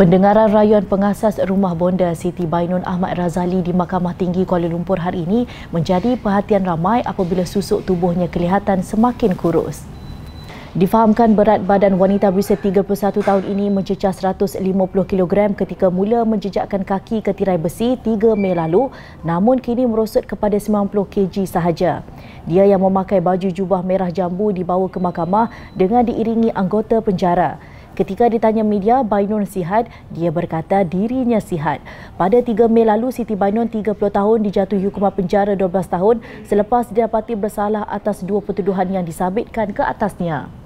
Pendengaran rayuan pengasas rumah bonda Siti Bainun Ahmad Razali di Mahkamah Tinggi Kuala Lumpur hari ini menjadi perhatian ramai apabila susuk tubuhnya kelihatan semakin kurus. Difahamkan berat badan wanita berusia 31 tahun ini mencecah 150 kg ketika mula menjejakkan kaki ke tirai besi 3 Mei lalu namun kini merosot kepada 90 kg sahaja. Dia yang memakai baju jubah merah jambu dibawa ke mahkamah dengan diiringi anggota penjara. Ketika ditanya media, Bainun sihat, dia berkata dirinya sihat. Pada 3 Mei lalu, Siti Bainun 30 tahun dijatuhi hukuman penjara 12 tahun selepas didapati bersalah atas dua pertuduhan yang disabitkan ke atasnya.